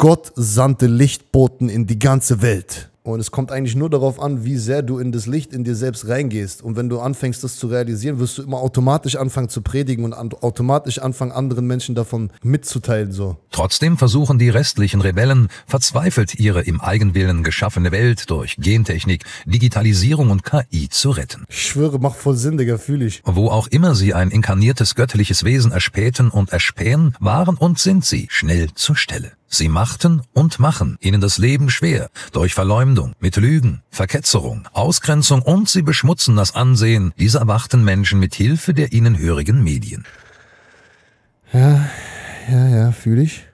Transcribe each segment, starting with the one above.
Gott sandte Lichtboten in die ganze Welt. Und es kommt eigentlich nur darauf an, wie sehr du in das Licht in dir selbst reingehst. Und wenn du anfängst, das zu realisieren, wirst du immer automatisch anfangen zu predigen und an automatisch anfangen, anderen Menschen davon mitzuteilen. So. Trotzdem versuchen die restlichen Rebellen verzweifelt, ihre im Eigenwillen geschaffene Welt durch Gentechnik, Digitalisierung und KI zu retten. Ich schwöre, macht voll Sinn, Digga, fühle ich. Wo auch immer sie ein inkarniertes göttliches Wesen erspähten und erspähen, waren und sind sie schnell zur Stelle. Sie machten und machen ihnen das Leben schwer durch Verleumdung, mit Lügen, Verketzerung, Ausgrenzung und sie beschmutzen das Ansehen dieser erwachten Menschen mit Hilfe der ihnen hörigen Medien. Ja, ja, ja, fühle ich.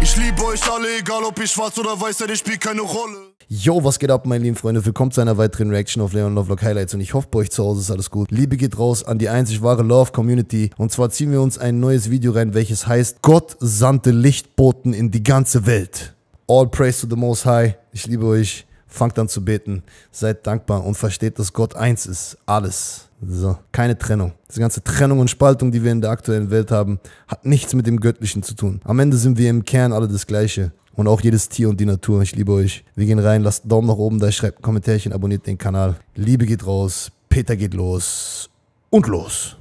Ich liebe euch alle, egal ob ihr schwarz oder weiß seid, ich spielt keine Rolle. Yo, was geht ab, meine lieben Freunde? Willkommen zu einer weiteren Reaction auf Leon Lovelock Highlights und ich hoffe, bei euch zu Hause ist alles gut. Liebe geht raus an die einzig wahre Love Community und zwar ziehen wir uns ein neues Video rein, welches heißt Gott sandte Lichtboten in die ganze Welt. All praise to the Most High. Ich liebe euch. Fangt an zu beten. Seid dankbar und versteht, dass Gott eins ist. Alles. So, keine Trennung. Diese ganze Trennung und Spaltung, die wir in der aktuellen Welt haben, hat nichts mit dem Göttlichen zu tun. Am Ende sind wir im Kern alle das Gleiche. Und auch jedes Tier und die Natur. Ich liebe euch. Wir gehen rein, lasst einen Daumen nach oben da, schreibt ein Kommentarchen, abonniert den Kanal. Liebe geht raus, Peter geht los und los.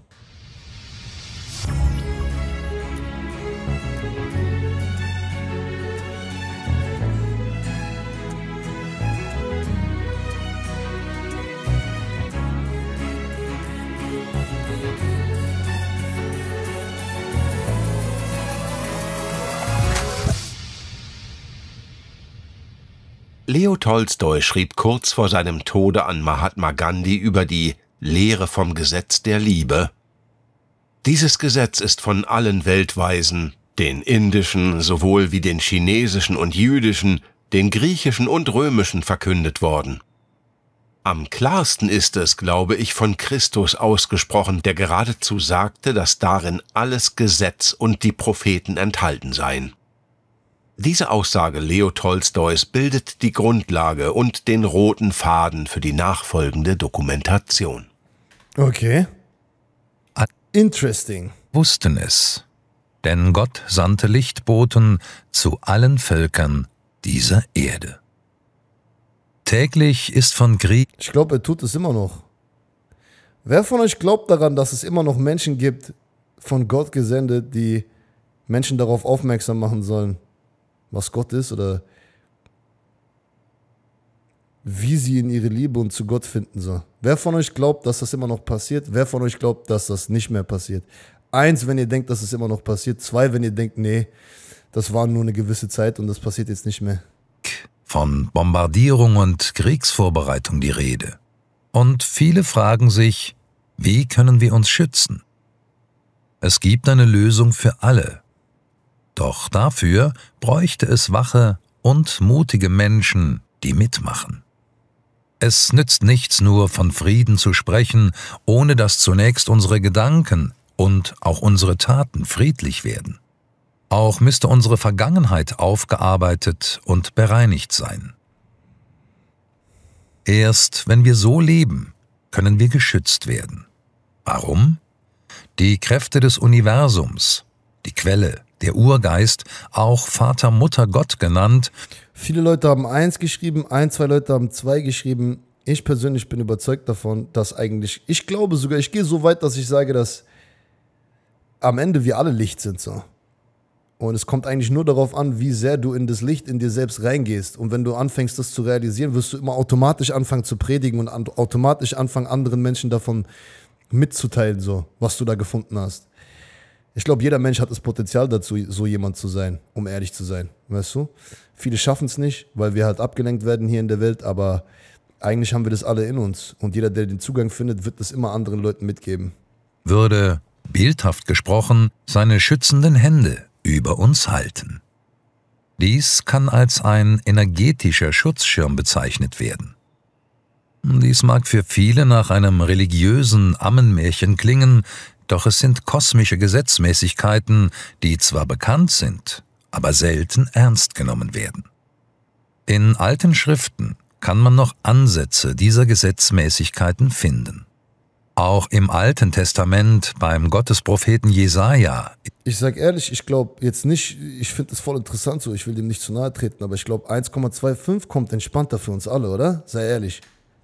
Leo Tolstoi schrieb kurz vor seinem Tode an Mahatma Gandhi über die Lehre vom Gesetz der Liebe. Dieses Gesetz ist von allen Weltweisen, den indischen sowohl wie den chinesischen und jüdischen, den griechischen und römischen verkündet worden. Am klarsten ist es, glaube ich, von Christus ausgesprochen, der geradezu sagte, dass darin alles Gesetz und die Propheten enthalten seien. Diese Aussage Leo Tolstois bildet die Grundlage und den roten Faden für die nachfolgende Dokumentation. Okay. Interesting. Wussten es. Denn Gott sandte Lichtboten zu allen Völkern dieser Erde. Täglich ist von Krieg. Ich glaube, er tut es immer noch. Wer von euch glaubt daran, dass es immer noch Menschen gibt, von Gott gesendet, die Menschen darauf aufmerksam machen sollen? was Gott ist oder wie sie in ihre Liebe und zu Gott finden soll. Wer von euch glaubt, dass das immer noch passiert? Wer von euch glaubt, dass das nicht mehr passiert? Eins, wenn ihr denkt, dass es immer noch passiert. Zwei, wenn ihr denkt, nee, das war nur eine gewisse Zeit und das passiert jetzt nicht mehr. Von Bombardierung und Kriegsvorbereitung die Rede. Und viele fragen sich, wie können wir uns schützen? Es gibt eine Lösung für alle, doch dafür bräuchte es wache und mutige Menschen, die mitmachen. Es nützt nichts nur von Frieden zu sprechen, ohne dass zunächst unsere Gedanken und auch unsere Taten friedlich werden. Auch müsste unsere Vergangenheit aufgearbeitet und bereinigt sein. Erst wenn wir so leben, können wir geschützt werden. Warum? Die Kräfte des Universums, die Quelle, der Urgeist, auch Vater Mutter Gott genannt. Viele Leute haben eins geschrieben, ein, zwei Leute haben zwei geschrieben. Ich persönlich bin überzeugt davon, dass eigentlich, ich glaube sogar, ich gehe so weit, dass ich sage, dass am Ende wir alle Licht sind so. Und es kommt eigentlich nur darauf an, wie sehr du in das Licht in dir selbst reingehst. Und wenn du anfängst, das zu realisieren, wirst du immer automatisch anfangen zu predigen und automatisch anfangen, anderen Menschen davon mitzuteilen, so, was du da gefunden hast. Ich glaube, jeder Mensch hat das Potenzial dazu, so jemand zu sein, um ehrlich zu sein. Weißt du? Viele schaffen es nicht, weil wir halt abgelenkt werden hier in der Welt, aber eigentlich haben wir das alle in uns. Und jeder, der den Zugang findet, wird das immer anderen Leuten mitgeben. Würde, bildhaft gesprochen, seine schützenden Hände über uns halten. Dies kann als ein energetischer Schutzschirm bezeichnet werden. Dies mag für viele nach einem religiösen Ammenmärchen klingen, doch es sind kosmische Gesetzmäßigkeiten, die zwar bekannt sind, aber selten ernst genommen werden. In alten Schriften kann man noch Ansätze dieser Gesetzmäßigkeiten finden. Auch im Alten Testament beim Gottespropheten Jesaja. Ich sage ehrlich, ich glaube jetzt nicht, ich finde es voll interessant so, ich will dem nicht zu nahe treten, aber ich glaube 1,25 kommt entspannter für uns alle, oder? Sei ehrlich.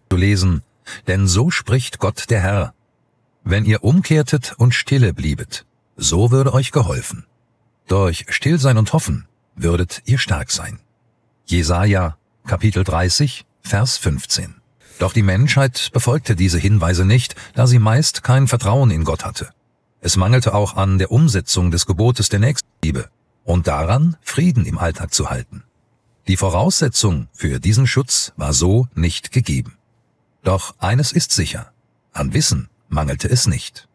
Zu lesen, denn so spricht Gott der Herr, wenn ihr umkehrtet und stille bliebet, so würde euch geholfen. Durch Stillsein und Hoffen würdet ihr stark sein. Jesaja, Kapitel 30, Vers 15. Doch die Menschheit befolgte diese Hinweise nicht, da sie meist kein Vertrauen in Gott hatte. Es mangelte auch an der Umsetzung des Gebotes der Nächstenliebe und daran, Frieden im Alltag zu halten. Die Voraussetzung für diesen Schutz war so nicht gegeben. Doch eines ist sicher. An Wissen mangelte es nicht.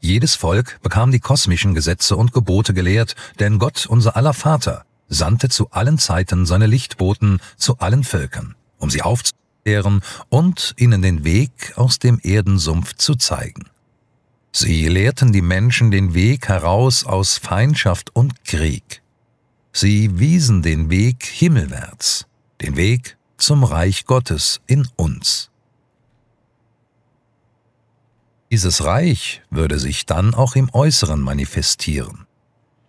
Jedes Volk bekam die kosmischen Gesetze und Gebote gelehrt, denn Gott, unser aller Vater, sandte zu allen Zeiten seine Lichtboten zu allen Völkern, um sie aufzuklären und ihnen den Weg aus dem Erdensumpf zu zeigen. Sie lehrten die Menschen den Weg heraus aus Feindschaft und Krieg. Sie wiesen den Weg himmelwärts, den Weg zum Reich Gottes in uns. Dieses Reich würde sich dann auch im Äußeren manifestieren.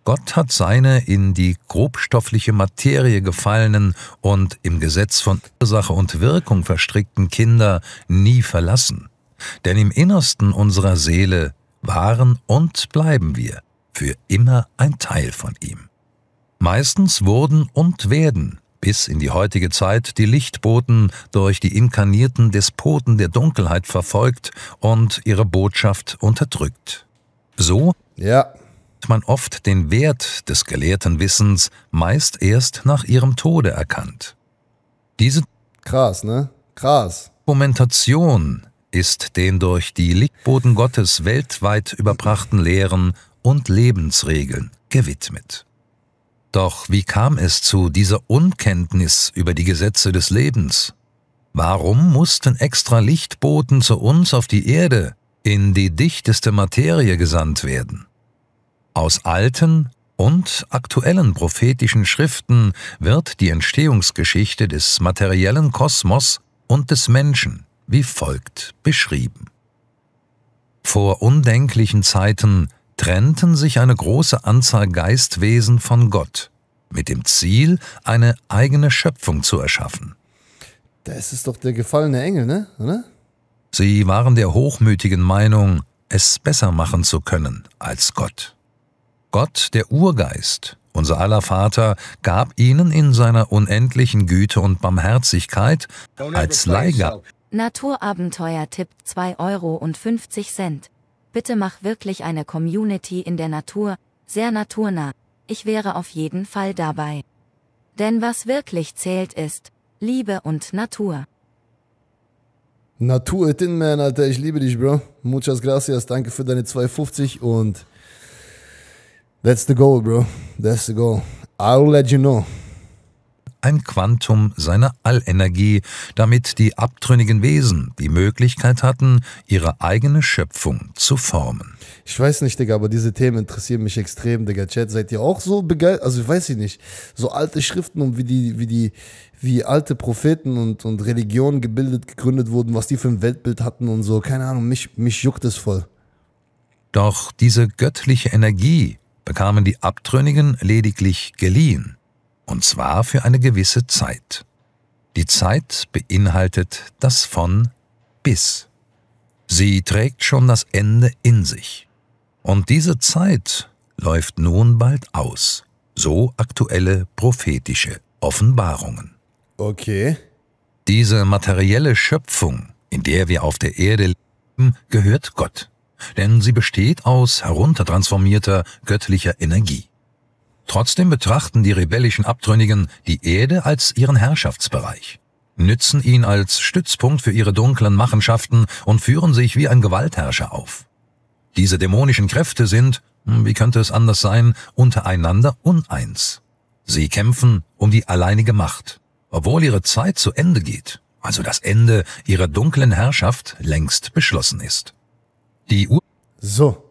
Gott hat seine in die grobstoffliche Materie gefallenen und im Gesetz von Ursache und Wirkung verstrickten Kinder nie verlassen. Denn im Innersten unserer Seele waren und bleiben wir für immer ein Teil von ihm. Meistens wurden und werden bis in die heutige Zeit die Lichtboten durch die inkarnierten Despoten der Dunkelheit verfolgt und ihre Botschaft unterdrückt. So ja. man oft den Wert des gelehrten Wissens meist erst nach ihrem Tode erkannt. Diese Krass, ne? Krass. Dokumentation ist den durch die Lichtboten Gottes weltweit überbrachten Lehren und Lebensregeln gewidmet. Doch wie kam es zu dieser Unkenntnis über die Gesetze des Lebens? Warum mussten extra Lichtboten zu uns auf die Erde, in die dichteste Materie gesandt werden? Aus alten und aktuellen prophetischen Schriften wird die Entstehungsgeschichte des materiellen Kosmos und des Menschen wie folgt beschrieben. Vor undenklichen Zeiten trennten sich eine große Anzahl Geistwesen von Gott, mit dem Ziel, eine eigene Schöpfung zu erschaffen. Das ist doch der gefallene Engel, ne? Oder? Sie waren der hochmütigen Meinung, es besser machen zu können als Gott. Gott, der Urgeist, unser aller Vater, gab ihnen in seiner unendlichen Güte und Barmherzigkeit als Leihgabe. naturabenteuer tippt 2,50 Euro bitte mach wirklich eine Community in der Natur, sehr naturnah, ich wäre auf jeden Fall dabei. Denn was wirklich zählt ist, Liebe und Natur. Natur Tin Man, Alter, ich liebe dich, Bro. Muchas gracias, danke für deine 250 und that's the goal, Bro. That's the goal. I'll let you know ein Quantum seiner Allenergie, damit die abtrünnigen Wesen die Möglichkeit hatten, ihre eigene Schöpfung zu formen. Ich weiß nicht, Digga, aber diese Themen interessieren mich extrem, Digga. Chat, seid ihr auch so begeistert? Also, ich weiß ich nicht. So alte Schriften und wie die, wie die, wie alte Propheten und, und Religionen gebildet, gegründet wurden, was die für ein Weltbild hatten und so. Keine Ahnung, mich, mich juckt es voll. Doch diese göttliche Energie bekamen die Abtrünnigen lediglich geliehen und zwar für eine gewisse Zeit. Die Zeit beinhaltet das von bis. Sie trägt schon das Ende in sich. Und diese Zeit läuft nun bald aus, so aktuelle prophetische Offenbarungen. Okay. Diese materielle Schöpfung, in der wir auf der Erde leben, gehört Gott, denn sie besteht aus heruntertransformierter göttlicher Energie. Trotzdem betrachten die rebellischen Abtrünnigen die Erde als ihren Herrschaftsbereich, nützen ihn als Stützpunkt für ihre dunklen Machenschaften und führen sich wie ein Gewaltherrscher auf. Diese dämonischen Kräfte sind, hm, wie könnte es anders sein, untereinander uneins. Sie kämpfen um die alleinige Macht, obwohl ihre Zeit zu Ende geht, also das Ende ihrer dunklen Herrschaft längst beschlossen ist. Die Ur So,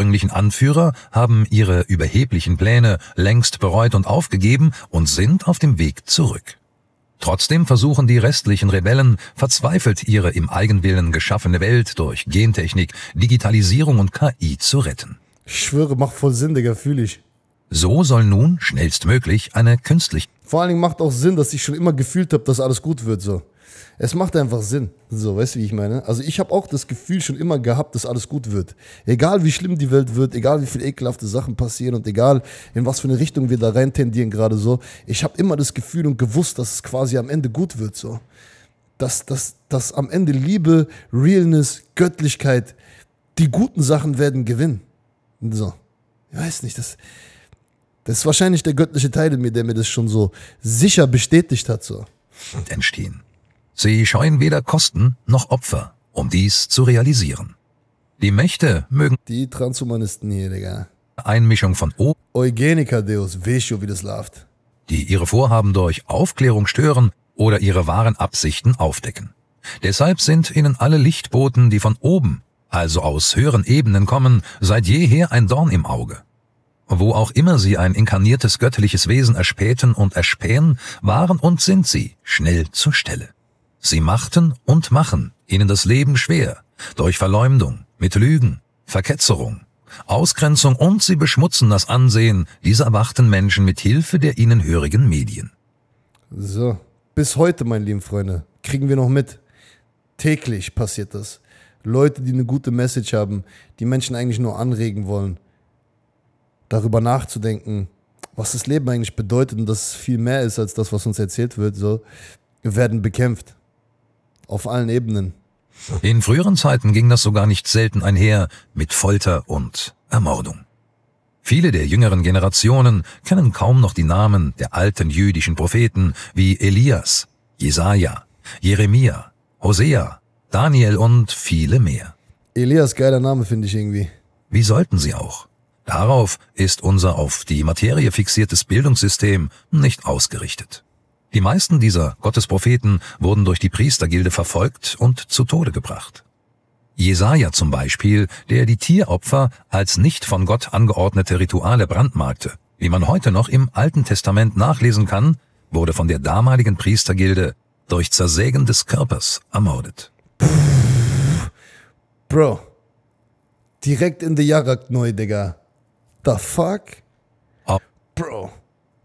ursprünglichen Anführer haben ihre überheblichen Pläne längst bereut und aufgegeben und sind auf dem Weg zurück. Trotzdem versuchen die restlichen Rebellen verzweifelt ihre im Eigenwillen geschaffene Welt durch Gentechnik, Digitalisierung und KI zu retten. Ich schwöre, macht voll Sinn, Digga, fühle ich. So soll nun schnellstmöglich eine künstlich... Vor allen Dingen macht auch Sinn, dass ich schon immer gefühlt habe, dass alles gut wird, so es macht einfach Sinn. So, weißt du, wie ich meine? Also ich habe auch das Gefühl schon immer gehabt, dass alles gut wird. Egal wie schlimm die Welt wird, egal wie viele ekelhafte Sachen passieren und egal in was für eine Richtung wir da rein tendieren gerade so, ich habe immer das Gefühl und gewusst, dass es quasi am Ende gut wird so. Dass, dass, dass am Ende Liebe, Realness, Göttlichkeit, die guten Sachen werden gewinnen. So. Ich weiß nicht, das, das ist wahrscheinlich der göttliche Teil in mir, der mir das schon so sicher bestätigt hat. So. Und entstehen. Sie scheuen weder Kosten noch Opfer, um dies zu realisieren. Die Mächte mögen die Transhumanisten hier, Digga. Einmischung von O. Eugeniker Deus, weißt du, wie das läuft. Die ihre Vorhaben durch Aufklärung stören oder ihre wahren Absichten aufdecken. Deshalb sind ihnen alle Lichtboten, die von oben, also aus höheren Ebenen kommen, seit jeher ein Dorn im Auge. Wo auch immer sie ein inkarniertes göttliches Wesen erspähten und erspähen, waren und sind sie schnell zur Stelle. Sie machten und machen ihnen das Leben schwer durch Verleumdung, mit Lügen, Verketzerung, Ausgrenzung und sie beschmutzen das Ansehen dieser erwachten Menschen mit Hilfe der ihnen hörigen Medien. So, bis heute, meine lieben Freunde, kriegen wir noch mit. Täglich passiert das. Leute, die eine gute Message haben, die Menschen eigentlich nur anregen wollen, darüber nachzudenken, was das Leben eigentlich bedeutet und dass es viel mehr ist als das, was uns erzählt wird, so, werden bekämpft auf allen Ebenen. In früheren Zeiten ging das sogar nicht selten einher mit Folter und Ermordung. Viele der jüngeren Generationen kennen kaum noch die Namen der alten jüdischen Propheten wie Elias, Jesaja, Jeremia, Hosea, Daniel und viele mehr. Elias, geiler Name, finde ich irgendwie. Wie sollten sie auch? Darauf ist unser auf die Materie fixiertes Bildungssystem nicht ausgerichtet. Die meisten dieser Gottespropheten wurden durch die Priestergilde verfolgt und zu Tode gebracht. Jesaja zum Beispiel, der die Tieropfer als nicht von Gott angeordnete Rituale brandmarkte, wie man heute noch im Alten Testament nachlesen kann, wurde von der damaligen Priestergilde durch Zersägen des Körpers ermordet. Pff, Bro, direkt in die Jarak neu, Digga. The fuck? Bro,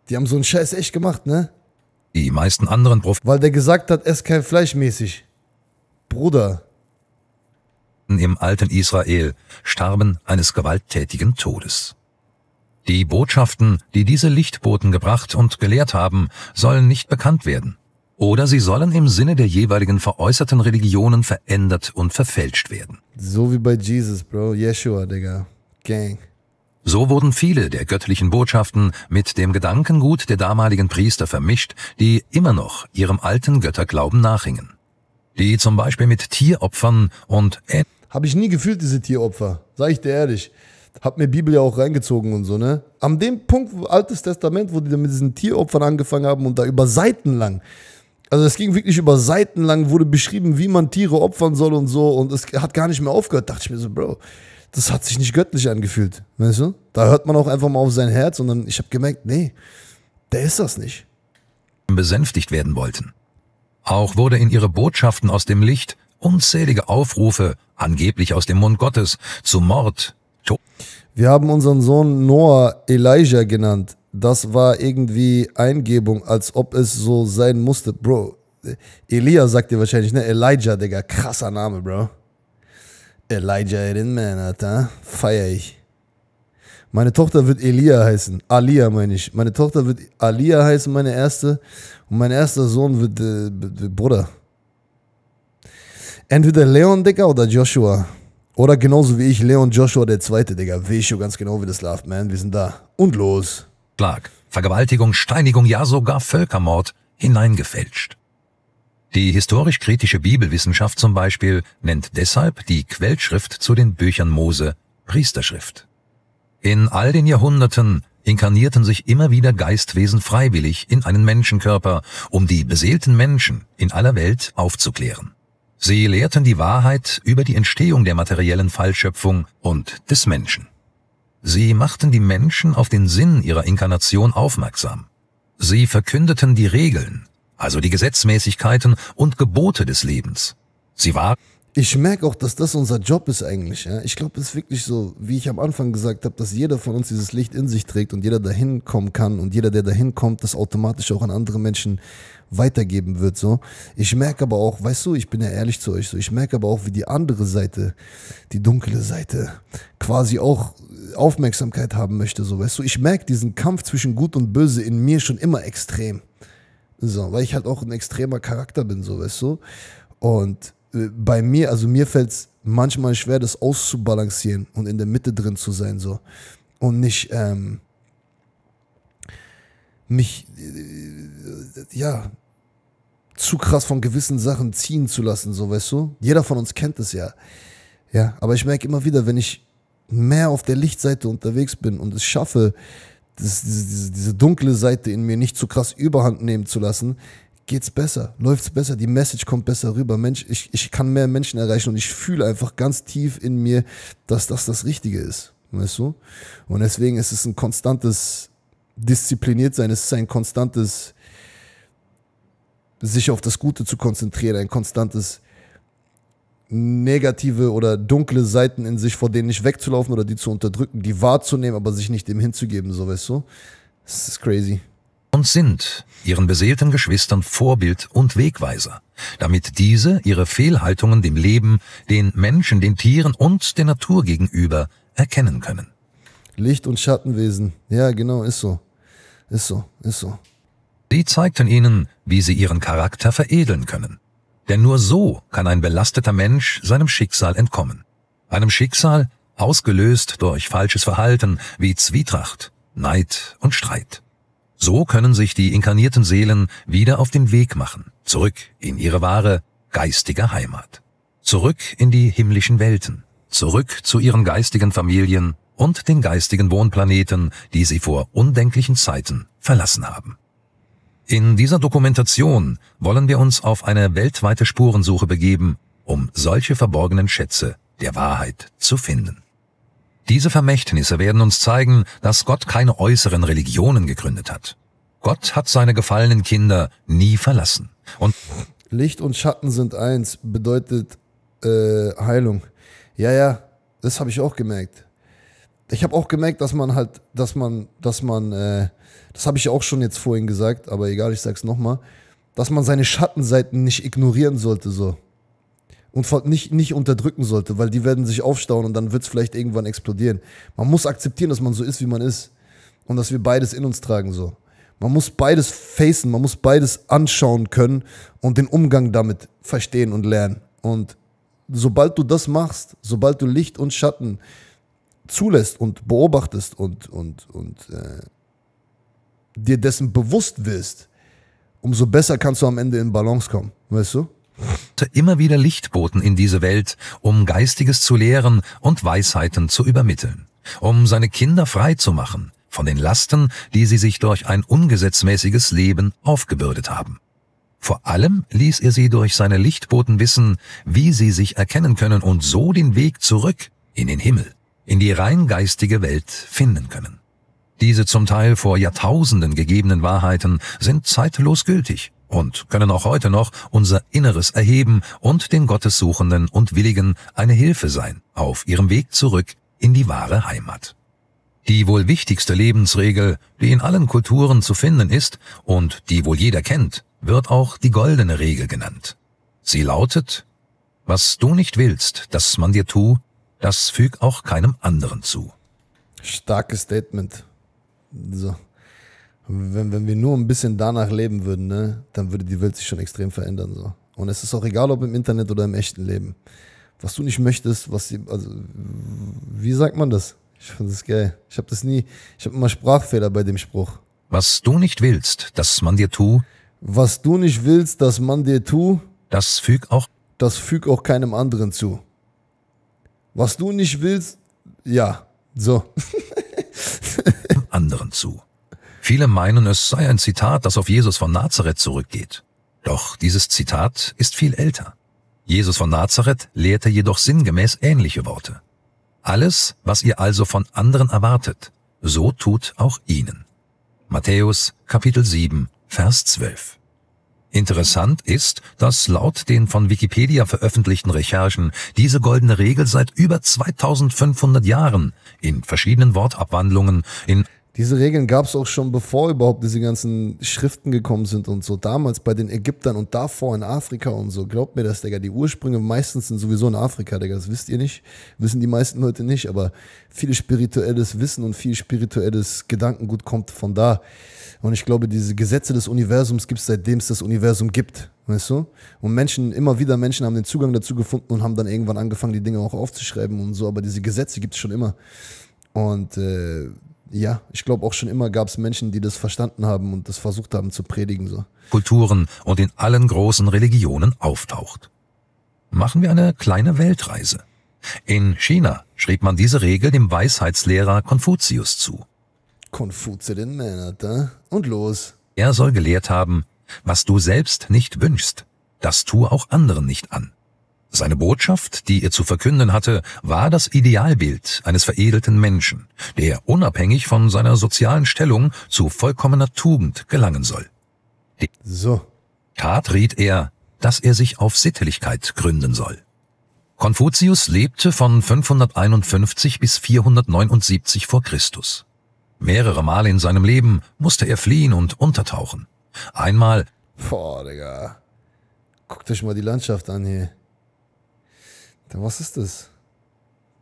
die haben so einen Scheiß echt gemacht, ne? Die meisten anderen Prof. Weil der gesagt hat, ess kein fleischmäßig. Bruder. Im alten Israel starben eines gewalttätigen Todes. Die Botschaften, die diese Lichtboten gebracht und gelehrt haben, sollen nicht bekannt werden. Oder sie sollen im Sinne der jeweiligen veräußerten Religionen verändert und verfälscht werden. So wie bei Jesus, Bro. Yeshua, Digga. Gang. So wurden viele der göttlichen Botschaften mit dem Gedankengut der damaligen Priester vermischt, die immer noch ihrem alten Götterglauben nachhingen. Die zum Beispiel mit Tieropfern und... Ä Habe ich nie gefühlt, diese Tieropfer, sag ich dir ehrlich. Hab mir Bibel ja auch reingezogen und so, ne? An dem Punkt, Altes Testament, wo die dann mit diesen Tieropfern angefangen haben und da über Seiten lang. Also es ging wirklich über Seiten lang, wurde beschrieben, wie man Tiere opfern soll und so und es hat gar nicht mehr aufgehört. Dachte ich mir so, Bro, das hat sich nicht göttlich angefühlt, weißt du? Da hört man auch einfach mal auf sein Herz und dann, ich habe gemerkt, nee, der ist das nicht. Besänftigt werden wollten. Auch wurde in ihre Botschaften aus dem Licht unzählige Aufrufe, angeblich aus dem Mund Gottes, zu Mord. To Wir haben unseren Sohn Noah Elijah genannt. Das war irgendwie Eingebung, als ob es so sein musste. Bro, Elia sagt dir wahrscheinlich, ne? Elijah, Digga, krasser Name, Bro. Elijah den Man, Alter. Feier ich. Meine Tochter wird Elia heißen. Alia meine ich. Meine Tochter wird Alia heißen, meine erste. Und mein erster Sohn wird äh, Bruder. Entweder Leon, Digga, oder Joshua. Oder genauso wie ich, Leon Joshua der Zweite, Digga. Weiß schon ganz genau, wie das läuft, man. Wir sind da. Und los. Schlag, Vergewaltigung, Steinigung, ja sogar Völkermord hineingefälscht. Die historisch-kritische Bibelwissenschaft zum Beispiel nennt deshalb die Quellschrift zu den Büchern Mose Priesterschrift. In all den Jahrhunderten inkarnierten sich immer wieder Geistwesen freiwillig in einen Menschenkörper, um die beseelten Menschen in aller Welt aufzuklären. Sie lehrten die Wahrheit über die Entstehung der materiellen Fallschöpfung und des Menschen. Sie machten die Menschen auf den Sinn ihrer Inkarnation aufmerksam. Sie verkündeten die Regeln, also die Gesetzmäßigkeiten und Gebote des Lebens. Sie war ich merke auch, dass das unser Job ist eigentlich. Ja? Ich glaube, es ist wirklich so, wie ich am Anfang gesagt habe, dass jeder von uns dieses Licht in sich trägt und jeder dahin kommen kann und jeder, der dahin kommt, das automatisch auch an andere Menschen weitergeben wird. So, ich merke aber auch, weißt du, ich bin ja ehrlich zu euch, so ich merke aber auch, wie die andere Seite, die dunkle Seite, quasi auch Aufmerksamkeit haben möchte. So, weißt du, ich merke diesen Kampf zwischen Gut und Böse in mir schon immer extrem. So, weil ich halt auch ein extremer Charakter bin, so weißt du. Und äh, bei mir, also mir fällt es manchmal schwer, das auszubalancieren und in der Mitte drin zu sein, so. Und nicht, ähm, mich, äh, ja, zu krass von gewissen Sachen ziehen zu lassen, so, weißt du. Jeder von uns kennt es ja. Ja, aber ich merke immer wieder, wenn ich mehr auf der Lichtseite unterwegs bin und es schaffe, das, diese, diese, diese dunkle Seite in mir nicht zu krass überhand nehmen zu lassen, geht's besser, läuft's besser, die Message kommt besser rüber. Mensch, ich, ich kann mehr Menschen erreichen und ich fühle einfach ganz tief in mir, dass das das Richtige ist. Weißt du? Und deswegen ist es ein konstantes diszipliniert sein, es ist ein konstantes sich auf das Gute zu konzentrieren, ein konstantes negative oder dunkle Seiten in sich, vor denen nicht wegzulaufen oder die zu unterdrücken, die wahrzunehmen, aber sich nicht dem hinzugeben, so weißt du. Das ist crazy. Und sind ihren beseelten Geschwistern Vorbild und Wegweiser, damit diese ihre Fehlhaltungen dem Leben, den Menschen, den Tieren und der Natur gegenüber erkennen können. Licht- und Schattenwesen. Ja, genau, ist so. Ist so, ist so. Sie zeigten ihnen, wie sie ihren Charakter veredeln können, denn nur so kann ein belasteter Mensch seinem Schicksal entkommen. Einem Schicksal, ausgelöst durch falsches Verhalten wie Zwietracht, Neid und Streit. So können sich die inkarnierten Seelen wieder auf den Weg machen, zurück in ihre wahre geistige Heimat, zurück in die himmlischen Welten, zurück zu ihren geistigen Familien und den geistigen Wohnplaneten, die sie vor undenklichen Zeiten verlassen haben. In dieser Dokumentation wollen wir uns auf eine weltweite Spurensuche begeben, um solche verborgenen Schätze der Wahrheit zu finden. Diese Vermächtnisse werden uns zeigen, dass Gott keine äußeren Religionen gegründet hat. Gott hat seine gefallenen Kinder nie verlassen. Und Licht und Schatten sind eins, bedeutet äh, Heilung. Ja, ja, das habe ich auch gemerkt ich habe auch gemerkt, dass man halt, dass man, dass man, äh, das habe ich auch schon jetzt vorhin gesagt, aber egal, ich sag's nochmal, dass man seine Schattenseiten nicht ignorieren sollte, so. Und nicht, nicht unterdrücken sollte, weil die werden sich aufstauen und dann wird's vielleicht irgendwann explodieren. Man muss akzeptieren, dass man so ist, wie man ist. Und dass wir beides in uns tragen, so. Man muss beides facen, man muss beides anschauen können und den Umgang damit verstehen und lernen. Und sobald du das machst, sobald du Licht und Schatten zulässt und beobachtest und, und, und äh, dir dessen bewusst wirst, umso besser kannst du am Ende in Balance kommen, weißt du? Immer wieder Lichtboten in diese Welt, um Geistiges zu lehren und Weisheiten zu übermitteln, um seine Kinder frei zu machen von den Lasten, die sie sich durch ein ungesetzmäßiges Leben aufgebürdet haben. Vor allem ließ er sie durch seine Lichtboten wissen, wie sie sich erkennen können und so den Weg zurück in den Himmel in die rein geistige Welt finden können. Diese zum Teil vor Jahrtausenden gegebenen Wahrheiten sind zeitlos gültig und können auch heute noch unser Inneres erheben und den Gottessuchenden und Willigen eine Hilfe sein auf ihrem Weg zurück in die wahre Heimat. Die wohl wichtigste Lebensregel, die in allen Kulturen zu finden ist und die wohl jeder kennt, wird auch die goldene Regel genannt. Sie lautet, was du nicht willst, dass man dir tu, das füg auch keinem anderen zu. Starkes Statement. So. Wenn, wenn wir nur ein bisschen danach leben würden, ne, dann würde die Welt sich schon extrem verändern. So. Und es ist auch egal, ob im Internet oder im echten Leben. Was du nicht möchtest, was sie, also wie sagt man das? Ich finde das geil. Ich habe das nie, ich habe immer Sprachfehler bei dem Spruch. Was du nicht willst, dass man dir tu. Was du nicht willst, dass man dir tu. Das füg auch. Das füg auch keinem anderen zu. Was du nicht willst, ja, so. Anderen zu. Viele meinen, es sei ein Zitat, das auf Jesus von Nazareth zurückgeht. Doch dieses Zitat ist viel älter. Jesus von Nazareth lehrte jedoch sinngemäß ähnliche Worte. Alles, was ihr also von anderen erwartet, so tut auch ihnen. Matthäus Kapitel 7, Vers 12. Interessant ist, dass laut den von Wikipedia veröffentlichten Recherchen diese goldene Regel seit über 2500 Jahren in verschiedenen Wortabwandlungen in diese Regeln gab es auch schon bevor überhaupt diese ganzen Schriften gekommen sind und so. Damals bei den Ägyptern und davor in Afrika und so. Glaubt mir das, Digga. Die Ursprünge meistens sind sowieso in Afrika, Digga. Das wisst ihr nicht. Wissen die meisten Leute nicht. Aber viel spirituelles Wissen und viel spirituelles Gedankengut kommt von da. Und ich glaube, diese Gesetze des Universums gibt es seitdem es das Universum gibt. Weißt du? Und Menschen, immer wieder Menschen haben den Zugang dazu gefunden und haben dann irgendwann angefangen, die Dinge auch aufzuschreiben und so. Aber diese Gesetze gibt es schon immer. Und äh, ja, ich glaube auch schon immer gab es Menschen, die das verstanden haben und das versucht haben zu predigen. So. Kulturen und in allen großen Religionen auftaucht. Machen wir eine kleine Weltreise. In China schrieb man diese Regel dem Weisheitslehrer Konfuzius zu. Konfuze den Männer, da? Äh? und los. Er soll gelehrt haben, was du selbst nicht wünschst, das tue auch anderen nicht an. Seine Botschaft, die er zu verkünden hatte, war das Idealbild eines veredelten Menschen, der unabhängig von seiner sozialen Stellung zu vollkommener Tugend gelangen soll. Die so. Tat riet er, dass er sich auf Sittlichkeit gründen soll. Konfuzius lebte von 551 bis 479 vor Christus. Mehrere Male in seinem Leben musste er fliehen und untertauchen. Einmal... Boah, Digga. Guckt euch mal die Landschaft an hier. Was ist das?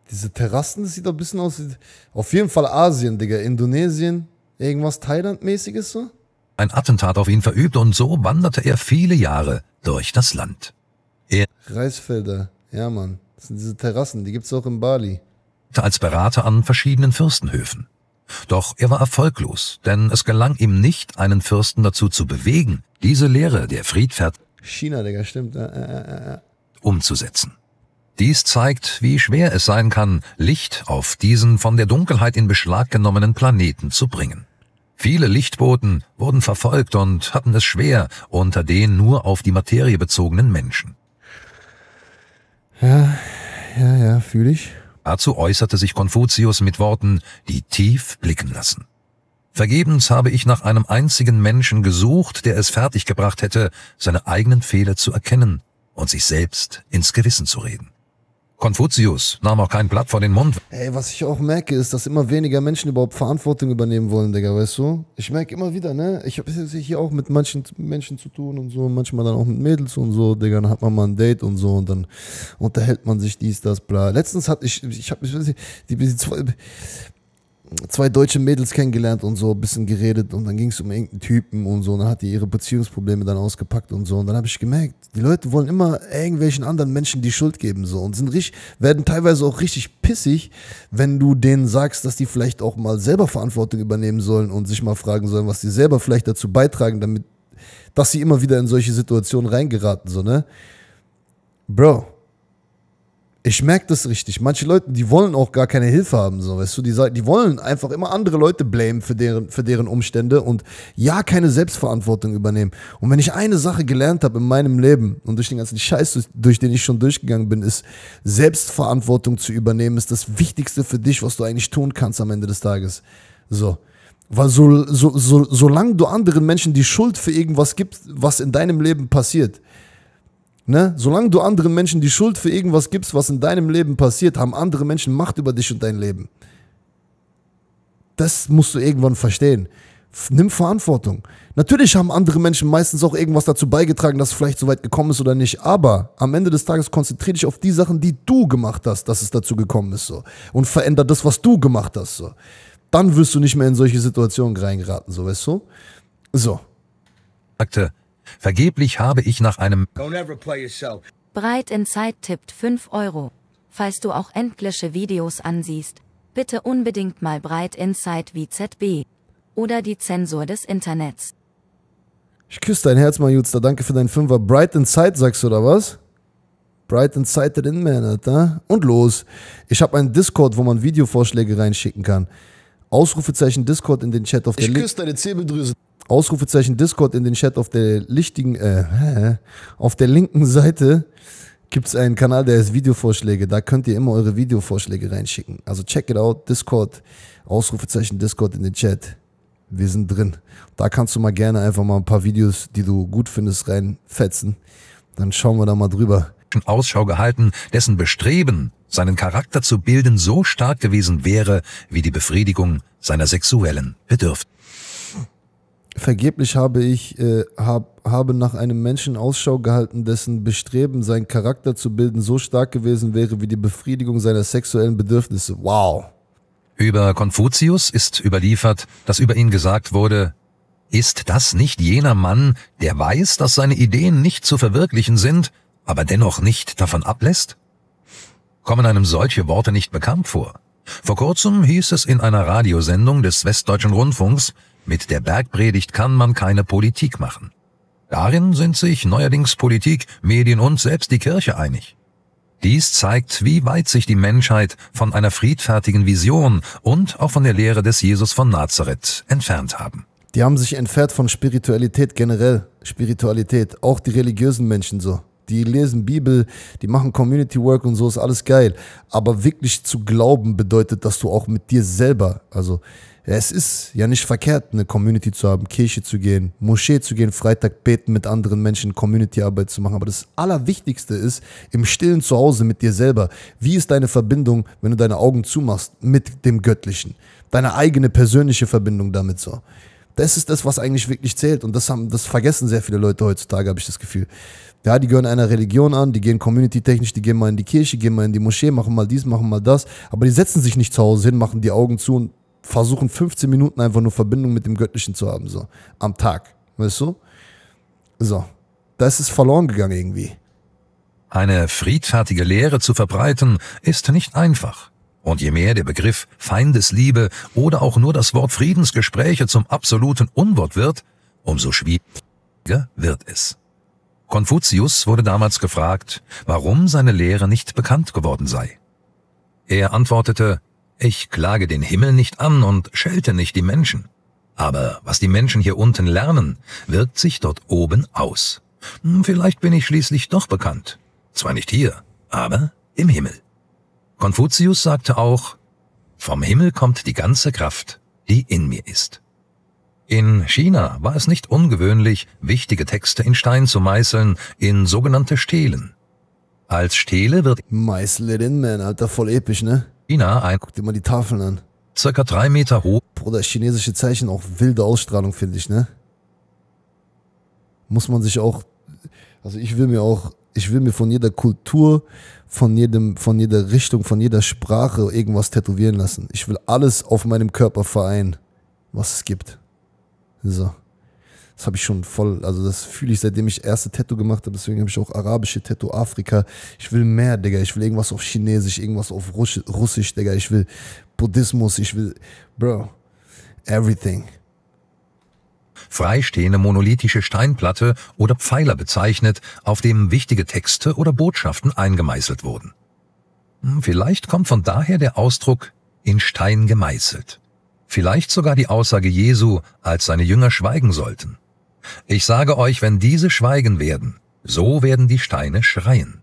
Diese Terrassen, das sieht ein bisschen aus wie. Auf jeden Fall Asien, Digga. Indonesien, irgendwas Thailand-mäßiges so? Ein Attentat auf ihn verübt und so wanderte er viele Jahre durch das Land. Er Reisfelder, ja Mann. Das sind diese Terrassen, die gibt's auch in Bali. Als Berater an verschiedenen Fürstenhöfen. Doch er war erfolglos, denn es gelang ihm nicht, einen Fürsten dazu zu bewegen, diese Lehre der Friedfert China, Digga, stimmt. Äh, äh, äh. umzusetzen. Dies zeigt, wie schwer es sein kann, Licht auf diesen von der Dunkelheit in Beschlag genommenen Planeten zu bringen. Viele Lichtboten wurden verfolgt und hatten es schwer unter den nur auf die Materie bezogenen Menschen. Ja, ja, ja, fühle ich. Dazu äußerte sich Konfuzius mit Worten, die tief blicken lassen. Vergebens habe ich nach einem einzigen Menschen gesucht, der es fertiggebracht hätte, seine eigenen Fehler zu erkennen und sich selbst ins Gewissen zu reden. Konfuzius nahm auch kein Blatt vor den Mund. Ey, was ich auch merke, ist, dass immer weniger Menschen überhaupt Verantwortung übernehmen wollen, Digga, weißt du? Ich merke immer wieder, ne? Ich habe hier auch mit manchen Menschen zu tun und so, manchmal dann auch mit Mädels und so, Digga, dann hat man mal ein Date und so und dann unterhält man sich dies, das, bla. Letztens hat ich, ich habe mich, die, die, die, zwei deutsche Mädels kennengelernt und so ein bisschen geredet und dann ging es um irgendeinen Typen und so und dann hat die ihre Beziehungsprobleme dann ausgepackt und so und dann habe ich gemerkt, die Leute wollen immer irgendwelchen anderen Menschen die Schuld geben so und sind richtig, werden teilweise auch richtig pissig, wenn du denen sagst, dass die vielleicht auch mal selber Verantwortung übernehmen sollen und sich mal fragen sollen, was sie selber vielleicht dazu beitragen, damit, dass sie immer wieder in solche Situationen reingeraten so ne, Bro, ich merke das richtig. Manche Leute, die wollen auch gar keine Hilfe haben, so weißt du, die, die wollen einfach immer andere Leute blamen für deren, für deren Umstände und ja, keine Selbstverantwortung übernehmen. Und wenn ich eine Sache gelernt habe in meinem Leben und durch den ganzen Scheiß, durch, durch den ich schon durchgegangen bin, ist, Selbstverantwortung zu übernehmen, ist das Wichtigste für dich, was du eigentlich tun kannst am Ende des Tages. So. Weil so, so, so, solange du anderen Menschen die Schuld für irgendwas gibst, was in deinem Leben passiert, Ne? Solange du anderen Menschen die Schuld für irgendwas gibst, was in deinem Leben passiert, haben andere Menschen Macht über dich und dein Leben. Das musst du irgendwann verstehen. Nimm Verantwortung. Natürlich haben andere Menschen meistens auch irgendwas dazu beigetragen, dass es vielleicht so weit gekommen ist oder nicht. Aber am Ende des Tages konzentriere dich auf die Sachen, die du gemacht hast, dass es dazu gekommen ist. So. Und verändere das, was du gemacht hast. So. Dann wirst du nicht mehr in solche Situationen reingeraten, so weißt du? So. Akte. Vergeblich habe ich nach einem Breit Inside tippt 5 Euro. Falls du auch endliche Videos ansiehst, bitte unbedingt mal Breit Inside wie ZB oder die Zensur des Internets. Ich küsse dein Herz, mein Jutster. Danke für deinen Fünfer. Bright Inside sagst du, oder was? Bright and Sighted in Man, Alter. Und los. Ich habe einen Discord, wo man Videovorschläge reinschicken kann. Ausrufezeichen Discord in den Chat auf der Ich küsse deine Zirbeldrüse. Ausrufezeichen Discord in den Chat auf der lichtigen, äh, auf der linken Seite gibt es einen Kanal, der heißt Videovorschläge. Da könnt ihr immer eure Videovorschläge reinschicken. Also check it out, Discord, Ausrufezeichen Discord in den Chat. Wir sind drin. Da kannst du mal gerne einfach mal ein paar Videos, die du gut findest, reinfetzen. Dann schauen wir da mal drüber. Ausschau gehalten, dessen Bestreben, seinen Charakter zu bilden, so stark gewesen wäre wie die Befriedigung seiner sexuellen Bedürfnisse. Vergeblich habe ich äh, hab, habe nach einem Menschen Ausschau gehalten, dessen Bestreben, seinen Charakter zu bilden, so stark gewesen wäre wie die Befriedigung seiner sexuellen Bedürfnisse. Wow. Über Konfuzius ist überliefert, dass über ihn gesagt wurde, ist das nicht jener Mann, der weiß, dass seine Ideen nicht zu verwirklichen sind, aber dennoch nicht davon ablässt? Kommen einem solche Worte nicht bekannt vor? Vor kurzem hieß es in einer Radiosendung des Westdeutschen Rundfunks, mit der Bergpredigt kann man keine Politik machen. Darin sind sich neuerdings Politik, Medien und selbst die Kirche einig. Dies zeigt, wie weit sich die Menschheit von einer friedfertigen Vision und auch von der Lehre des Jesus von Nazareth entfernt haben. Die haben sich entfernt von Spiritualität generell. Spiritualität, auch die religiösen Menschen so. Die lesen Bibel, die machen Community Work und so ist alles geil. Aber wirklich zu glauben bedeutet, dass du auch mit dir selber, also es ist ja nicht verkehrt, eine Community zu haben, Kirche zu gehen, Moschee zu gehen, Freitag beten mit anderen Menschen, Communityarbeit zu machen. Aber das Allerwichtigste ist, im stillen Zuhause mit dir selber. Wie ist deine Verbindung, wenn du deine Augen zumachst, mit dem Göttlichen? Deine eigene persönliche Verbindung damit so. Das ist das, was eigentlich wirklich zählt. Und das, haben, das vergessen sehr viele Leute heutzutage, habe ich das Gefühl. Ja, die gehören einer Religion an, die gehen community-technisch, die gehen mal in die Kirche, gehen mal in die Moschee, machen mal dies, machen mal das. Aber die setzen sich nicht zu Hause hin, machen die Augen zu und versuchen 15 Minuten einfach nur Verbindung mit dem Göttlichen zu haben, so am Tag, weißt du? So, das ist verloren gegangen irgendwie. Eine friedfertige Lehre zu verbreiten, ist nicht einfach. Und je mehr der Begriff Feindesliebe oder auch nur das Wort Friedensgespräche zum absoluten Unwort wird, umso schwieriger wird es. Konfuzius wurde damals gefragt, warum seine Lehre nicht bekannt geworden sei. Er antwortete, ich klage den Himmel nicht an und schelte nicht die Menschen. Aber was die Menschen hier unten lernen, wirkt sich dort oben aus. Hm, vielleicht bin ich schließlich doch bekannt. Zwar nicht hier, aber im Himmel. Konfuzius sagte auch, Vom Himmel kommt die ganze Kraft, die in mir ist. In China war es nicht ungewöhnlich, wichtige Texte in Stein zu meißeln, in sogenannte Stelen. Als Stele wird... Meißle den Man, Alter, voll episch, ne? China ein. Guck dir mal die Tafeln an. Circa drei Meter hoch. Bruder, chinesische Zeichen, auch wilde Ausstrahlung, finde ich, ne? Muss man sich auch, also ich will mir auch, ich will mir von jeder Kultur, von jedem, von jeder Richtung, von jeder Sprache irgendwas tätowieren lassen. Ich will alles auf meinem Körper vereinen, was es gibt. So. Das habe ich schon voll, also das fühle ich, seitdem ich erste Tattoo gemacht habe. Deswegen habe ich auch arabische Tattoo, Afrika. Ich will mehr, Digga. Ich will irgendwas auf Chinesisch, irgendwas auf Russ Russisch, Digga. Ich will Buddhismus, ich will, Bro, everything. Freistehende monolithische Steinplatte oder Pfeiler bezeichnet, auf dem wichtige Texte oder Botschaften eingemeißelt wurden. Hm, vielleicht kommt von daher der Ausdruck in Stein gemeißelt. Vielleicht sogar die Aussage Jesu, als seine Jünger schweigen sollten. Ich sage euch, wenn diese schweigen werden, so werden die Steine schreien.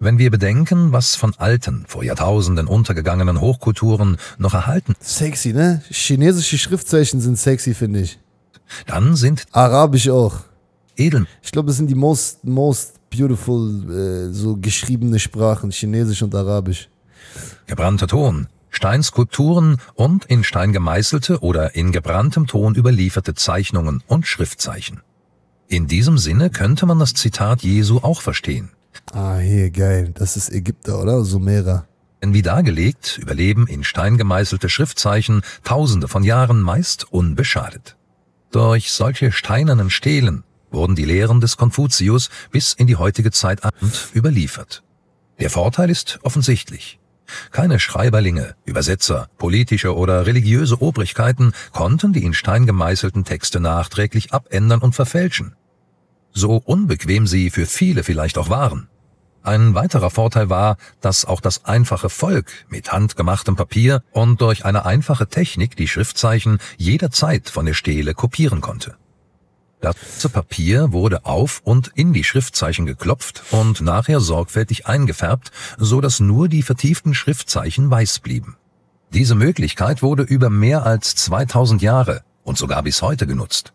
Wenn wir bedenken, was von alten, vor Jahrtausenden untergegangenen Hochkulturen noch erhalten. Sexy, ne? Chinesische Schriftzeichen sind sexy, finde ich. Dann sind. Arabisch auch. Edel. Ich glaube, das sind die most, most beautiful, äh, so geschriebene Sprachen, Chinesisch und Arabisch. Gebrannter Ton, Steinskulpturen und in Stein gemeißelte oder in gebranntem Ton überlieferte Zeichnungen und Schriftzeichen. In diesem Sinne könnte man das Zitat Jesu auch verstehen. Ah, hier, geil. Das ist Ägypter, oder? Sumerer. Denn wie dargelegt, überleben in Stein gemeißelte Schriftzeichen tausende von Jahren meist unbeschadet. Durch solche steinernen Stelen wurden die Lehren des Konfuzius bis in die heutige Zeit überliefert. Der Vorteil ist offensichtlich. Keine Schreiberlinge, Übersetzer, politische oder religiöse Obrigkeiten konnten die in Stein gemeißelten Texte nachträglich abändern und verfälschen. So unbequem sie für viele vielleicht auch waren. Ein weiterer Vorteil war, dass auch das einfache Volk mit handgemachtem Papier und durch eine einfache Technik die Schriftzeichen jederzeit von der Stele kopieren konnte. Das Papier wurde auf und in die Schriftzeichen geklopft und nachher sorgfältig eingefärbt, so dass nur die vertieften Schriftzeichen weiß blieben. Diese Möglichkeit wurde über mehr als 2000 Jahre und sogar bis heute genutzt.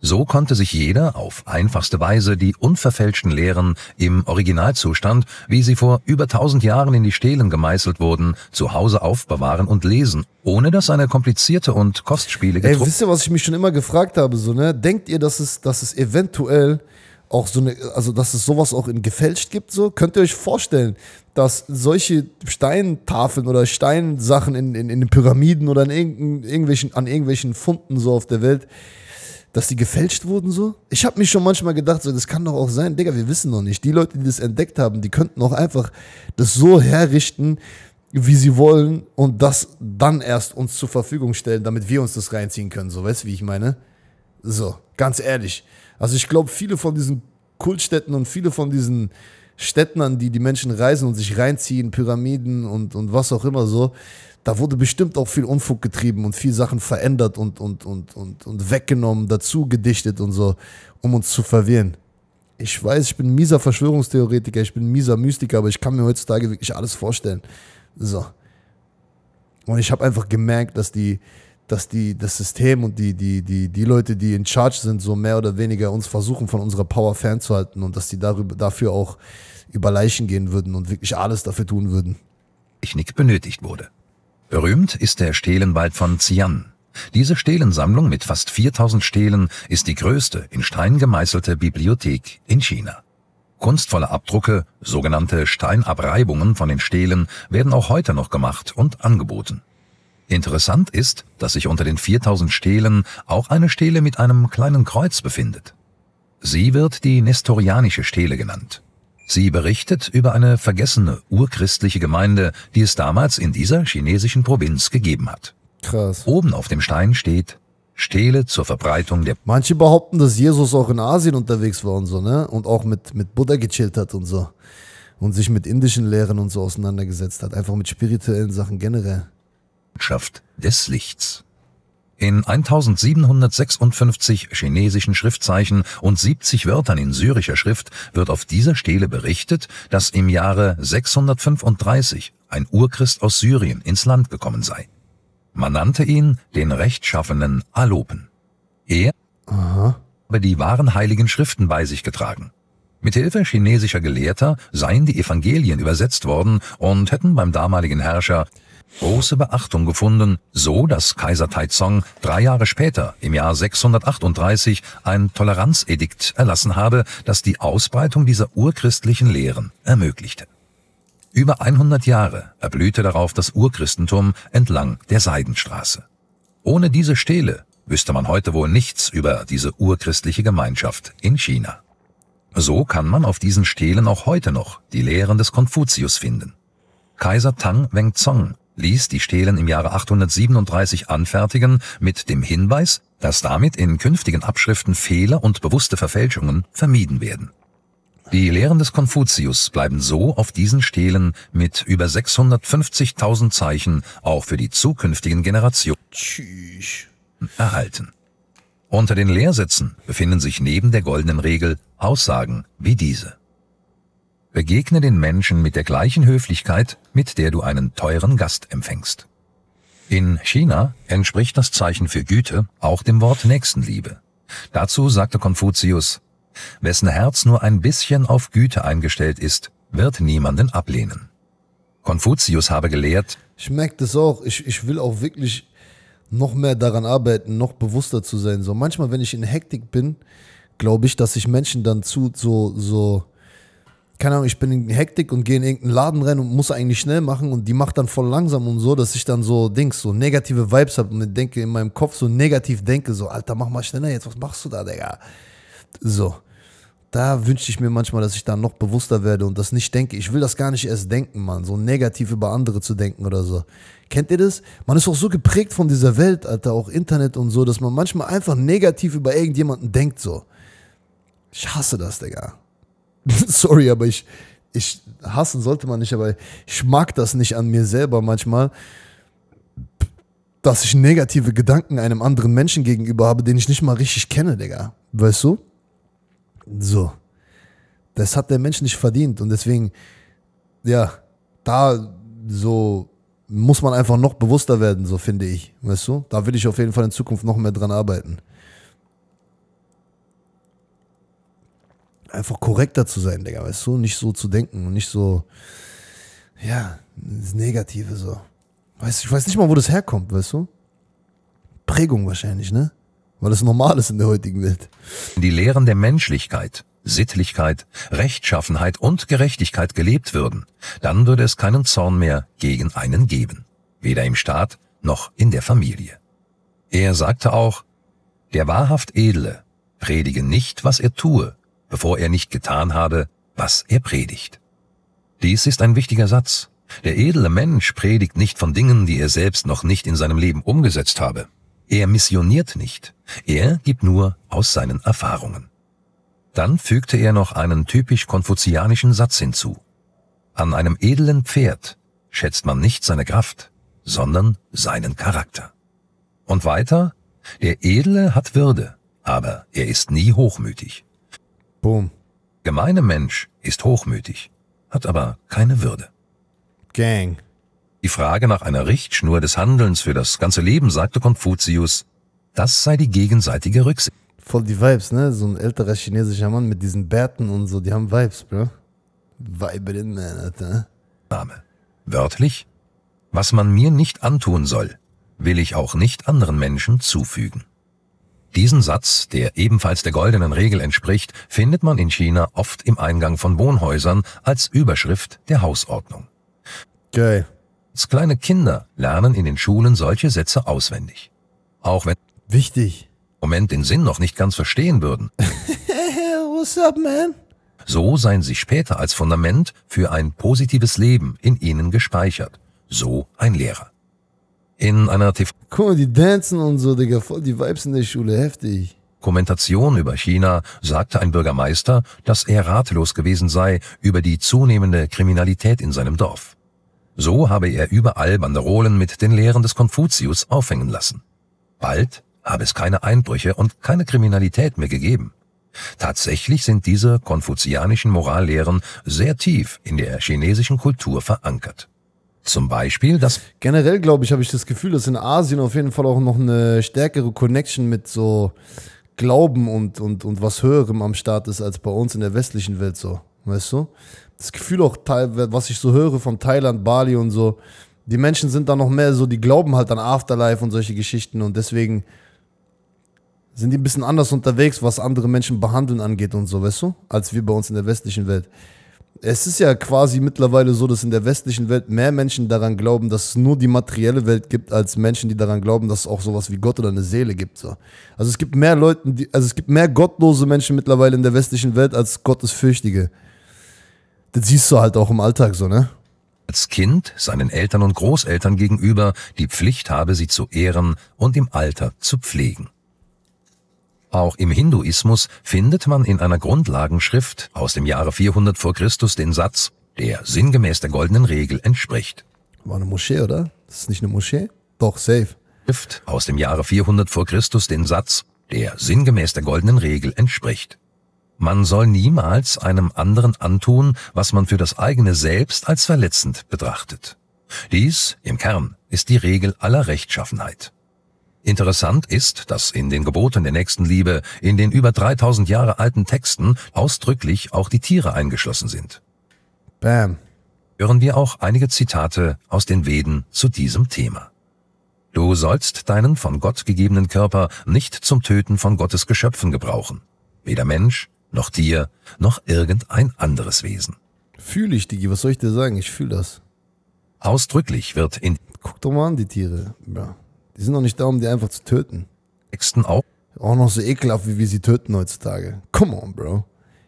So konnte sich jeder auf einfachste Weise die unverfälschten Lehren im Originalzustand, wie sie vor über tausend Jahren in die Stelen gemeißelt wurden, zu Hause aufbewahren und lesen, ohne dass eine komplizierte und kostspielige... Ey, wisst ihr, was ich mich schon immer gefragt habe? So, ne? Denkt ihr, dass es, dass es eventuell auch so eine, also dass es sowas auch in gefälscht gibt, so könnt ihr euch vorstellen, dass solche Steintafeln oder Steinsachen in, in, in den Pyramiden oder in irgendwelchen, an irgendwelchen Funden so auf der Welt dass die gefälscht wurden so? Ich habe mich schon manchmal gedacht, so, das kann doch auch sein. Digga, wir wissen noch nicht. Die Leute, die das entdeckt haben, die könnten auch einfach das so herrichten, wie sie wollen und das dann erst uns zur Verfügung stellen, damit wir uns das reinziehen können. So, weißt du, wie ich meine? So, ganz ehrlich. Also ich glaube, viele von diesen Kultstätten und viele von diesen Städten, an die die Menschen reisen und sich reinziehen, Pyramiden und, und was auch immer so, da wurde bestimmt auch viel Unfug getrieben und viel Sachen verändert und, und, und, und, und weggenommen, dazu gedichtet und so, um uns zu verwirren. Ich weiß, ich bin mieser Verschwörungstheoretiker, ich bin mieser Mystiker, aber ich kann mir heutzutage wirklich alles vorstellen. So. Und ich habe einfach gemerkt, dass die, dass die, das System und die, die, die, die Leute, die in Charge sind, so mehr oder weniger uns versuchen, von unserer Power fernzuhalten und dass die darüber, dafür auch über Leichen gehen würden und wirklich alles dafür tun würden. Ich nichts benötigt wurde. Berühmt ist der Stelenwald von Xian. Diese Stelensammlung mit fast 4000 Stelen ist die größte in Stein gemeißelte Bibliothek in China. Kunstvolle Abdrucke, sogenannte Steinabreibungen von den Stelen, werden auch heute noch gemacht und angeboten. Interessant ist, dass sich unter den 4000 Stelen auch eine Stele mit einem kleinen Kreuz befindet. Sie wird die nestorianische Stele genannt. Sie berichtet über eine vergessene urchristliche Gemeinde, die es damals in dieser chinesischen Provinz gegeben hat. Krass. Oben auf dem Stein steht Stele zur Verbreitung der... Manche behaupten, dass Jesus auch in Asien unterwegs war und so, ne? Und auch mit, mit Buddha gechillt hat und so. Und sich mit indischen Lehren und so auseinandergesetzt hat. Einfach mit spirituellen Sachen generell. Botschaft des Lichts in 1756 chinesischen Schriftzeichen und 70 Wörtern in syrischer Schrift wird auf dieser Stele berichtet, dass im Jahre 635 ein Urchrist aus Syrien ins Land gekommen sei. Man nannte ihn den rechtschaffenen Alopen. Er Aha. habe die wahren heiligen Schriften bei sich getragen. Mithilfe chinesischer Gelehrter seien die Evangelien übersetzt worden und hätten beim damaligen Herrscher große Beachtung gefunden, so dass Kaiser Taizong drei Jahre später, im Jahr 638, ein Toleranzedikt erlassen habe, das die Ausbreitung dieser urchristlichen Lehren ermöglichte. Über 100 Jahre erblühte darauf das Urchristentum entlang der Seidenstraße. Ohne diese Stele wüsste man heute wohl nichts über diese urchristliche Gemeinschaft in China. So kann man auf diesen Stelen auch heute noch die Lehren des Konfuzius finden. Kaiser Tang Wengzong ließ die Stelen im Jahre 837 anfertigen mit dem Hinweis, dass damit in künftigen Abschriften Fehler und bewusste Verfälschungen vermieden werden. Die Lehren des Konfuzius bleiben so auf diesen Stelen mit über 650.000 Zeichen auch für die zukünftigen Generationen erhalten. Unter den Lehrsätzen befinden sich neben der goldenen Regel Aussagen wie diese. Begegne den Menschen mit der gleichen Höflichkeit, mit der du einen teuren Gast empfängst. In China entspricht das Zeichen für Güte auch dem Wort Nächstenliebe. Dazu sagte Konfuzius, wessen Herz nur ein bisschen auf Güte eingestellt ist, wird niemanden ablehnen. Konfuzius habe gelehrt, ich merke das auch, ich, ich will auch wirklich noch mehr daran arbeiten, noch bewusster zu sein. So manchmal, wenn ich in Hektik bin, glaube ich, dass ich Menschen dann zu so, so keine Ahnung, ich bin in Hektik und gehe in irgendeinen Laden rein und muss eigentlich schnell machen und die macht dann voll langsam und so, dass ich dann so Dings, so negative Vibes habe und denke in meinem Kopf so negativ denke, so, Alter, mach mal schneller jetzt, was machst du da, Digga? So. Da wünsche ich mir manchmal, dass ich da noch bewusster werde und das nicht denke. Ich will das gar nicht erst denken, Mann. So negativ über andere zu denken oder so. Kennt ihr das? Man ist auch so geprägt von dieser Welt, Alter, auch Internet und so, dass man manchmal einfach negativ über irgendjemanden denkt, so. Ich hasse das, Digga. sorry, aber ich, ich hassen sollte man nicht, aber ich mag das nicht an mir selber manchmal, dass ich negative Gedanken einem anderen Menschen gegenüber habe, den ich nicht mal richtig kenne, Digga. Weißt du? So. Das hat der Mensch nicht verdient und deswegen, ja, da so muss man einfach noch bewusster werden, so finde ich. Weißt du? Da will ich auf jeden Fall in Zukunft noch mehr dran arbeiten. einfach korrekter zu sein, Digga, weißt du? Nicht so zu denken und nicht so, ja, das Negative so. Weißt, du, ich weiß nicht mal, wo das herkommt, weißt du? Prägung wahrscheinlich, ne? Weil das normal ist in der heutigen Welt. Die Lehren der Menschlichkeit, Sittlichkeit, Rechtschaffenheit und Gerechtigkeit gelebt würden, dann würde es keinen Zorn mehr gegen einen geben. Weder im Staat noch in der Familie. Er sagte auch, der wahrhaft Edle predige nicht, was er tue, bevor er nicht getan habe, was er predigt. Dies ist ein wichtiger Satz. Der edle Mensch predigt nicht von Dingen, die er selbst noch nicht in seinem Leben umgesetzt habe. Er missioniert nicht. Er gibt nur aus seinen Erfahrungen. Dann fügte er noch einen typisch konfuzianischen Satz hinzu. An einem edlen Pferd schätzt man nicht seine Kraft, sondern seinen Charakter. Und weiter, der Edle hat Würde, aber er ist nie hochmütig. Boom. Gemeine Mensch ist hochmütig, hat aber keine Würde. Gang. Die Frage nach einer Richtschnur des Handelns für das ganze Leben, sagte Konfuzius, das sei die gegenseitige Rücksicht. Voll die Vibes, ne? So ein älterer chinesischer Mann mit diesen Bärten und so, die haben Vibes, bro. Weiberin, man, Alter. Name. Wörtlich? Was man mir nicht antun soll, will ich auch nicht anderen Menschen zufügen. Diesen Satz, der ebenfalls der goldenen Regel entspricht, findet man in China oft im Eingang von Wohnhäusern als Überschrift der Hausordnung. Okay. Als kleine Kinder lernen in den Schulen solche Sätze auswendig. Auch wenn Wichtig. Moment den Sinn noch nicht ganz verstehen würden. What's up, man? So seien sie später als Fundament für ein positives Leben in ihnen gespeichert. So ein Lehrer in einer TV Guck mal, die tanzen und so, Digga, voll die Vibes in der Schule, heftig. Kommentation über China sagte ein Bürgermeister, dass er ratlos gewesen sei über die zunehmende Kriminalität in seinem Dorf. So habe er überall Banderolen mit den Lehren des Konfuzius aufhängen lassen. Bald habe es keine Einbrüche und keine Kriminalität mehr gegeben. Tatsächlich sind diese konfuzianischen Morallehren sehr tief in der chinesischen Kultur verankert zum Beispiel. Das Generell, glaube ich, habe ich das Gefühl, dass in Asien auf jeden Fall auch noch eine stärkere Connection mit so Glauben und, und, und was Höherem am Start ist als bei uns in der westlichen Welt so. Weißt du? Das Gefühl auch, was ich so höre von Thailand, Bali und so, die Menschen sind da noch mehr so, die glauben halt an Afterlife und solche Geschichten und deswegen sind die ein bisschen anders unterwegs, was andere Menschen behandeln angeht und so, weißt du, als wir bei uns in der westlichen Welt es ist ja quasi mittlerweile so, dass in der westlichen Welt mehr Menschen daran glauben, dass es nur die materielle Welt gibt, als Menschen, die daran glauben, dass es auch sowas wie Gott oder eine Seele gibt. So. Also es gibt mehr Leute, die, also es gibt mehr gottlose Menschen mittlerweile in der westlichen Welt als Gottesfürchtige. Das siehst du halt auch im Alltag so, ne? Als Kind seinen Eltern und Großeltern gegenüber die Pflicht habe, sie zu ehren und im Alter zu pflegen. Auch im Hinduismus findet man in einer Grundlagenschrift aus dem Jahre 400 vor Christus den Satz, der sinngemäß der goldenen Regel entspricht. War eine Moschee, oder? Das ist nicht eine Moschee? Doch, safe. Schrift aus dem Jahre 400 vor Christus den Satz, der sinngemäß der goldenen Regel entspricht. Man soll niemals einem anderen antun, was man für das eigene Selbst als verletzend betrachtet. Dies, im Kern, ist die Regel aller Rechtschaffenheit. Interessant ist, dass in den Geboten der Nächstenliebe in den über 3000 Jahre alten Texten ausdrücklich auch die Tiere eingeschlossen sind. Bam. Hören wir auch einige Zitate aus den Veden zu diesem Thema. Du sollst deinen von Gott gegebenen Körper nicht zum Töten von Gottes Geschöpfen gebrauchen. Weder Mensch, noch Tier, noch irgendein anderes Wesen. Fühle ich, Digi, was soll ich dir sagen? Ich fühle das. Ausdrücklich wird in... Guck doch mal an, die Tiere. Ja. Die sind doch nicht da, um die einfach zu töten. Äxten auch? Auch noch so ekelhaft, wie wir sie töten heutzutage. Come on, Bro.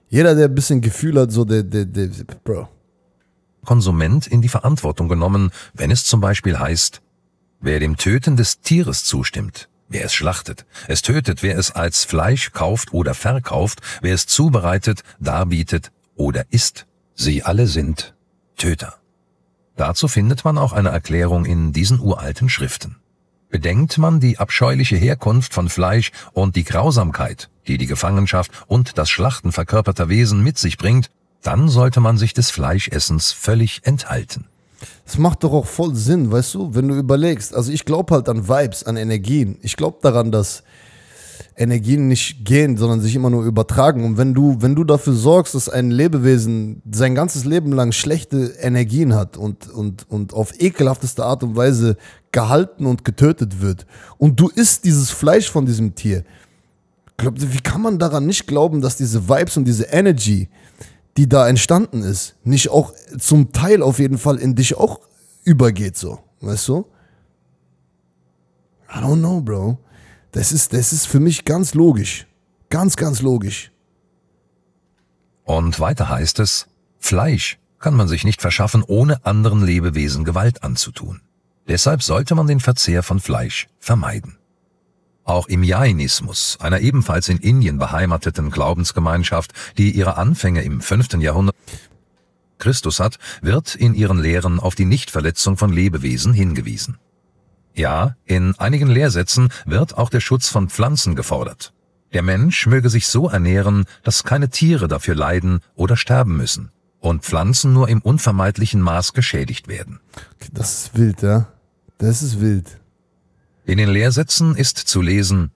Jeder, der ein bisschen Gefühl hat, so der, der, der, Bro. Konsument in die Verantwortung genommen, wenn es zum Beispiel heißt, wer dem Töten des Tieres zustimmt, wer es schlachtet, es tötet, wer es als Fleisch kauft oder verkauft, wer es zubereitet, darbietet oder isst. Sie alle sind Töter. Dazu findet man auch eine Erklärung in diesen uralten Schriften. Bedenkt man die abscheuliche Herkunft von Fleisch und die Grausamkeit, die die Gefangenschaft und das Schlachten verkörperter Wesen mit sich bringt, dann sollte man sich des Fleischessens völlig enthalten. Das macht doch auch voll Sinn, weißt du, wenn du überlegst. Also ich glaube halt an Vibes, an Energien. Ich glaube daran, dass Energien nicht gehen, sondern sich immer nur übertragen. Und wenn du, wenn du dafür sorgst, dass ein Lebewesen sein ganzes Leben lang schlechte Energien hat und, und, und auf ekelhafteste Art und Weise gehalten und getötet wird und du isst dieses Fleisch von diesem Tier, glaubt wie kann man daran nicht glauben, dass diese Vibes und diese Energy, die da entstanden ist, nicht auch zum Teil auf jeden Fall in dich auch übergeht, so, weißt du? I don't know, bro. Das ist, das ist für mich ganz logisch. Ganz, ganz logisch. Und weiter heißt es, Fleisch kann man sich nicht verschaffen, ohne anderen Lebewesen Gewalt anzutun. Deshalb sollte man den Verzehr von Fleisch vermeiden. Auch im Jainismus, einer ebenfalls in Indien beheimateten Glaubensgemeinschaft, die ihre Anfänge im 5. Jahrhundert Christus hat, wird in ihren Lehren auf die Nichtverletzung von Lebewesen hingewiesen. Ja, in einigen Lehrsätzen wird auch der Schutz von Pflanzen gefordert. Der Mensch möge sich so ernähren, dass keine Tiere dafür leiden oder sterben müssen und Pflanzen nur im unvermeidlichen Maß geschädigt werden. Das ist wild, ja? Das ist wild. In den Lehrsätzen ist zu lesen,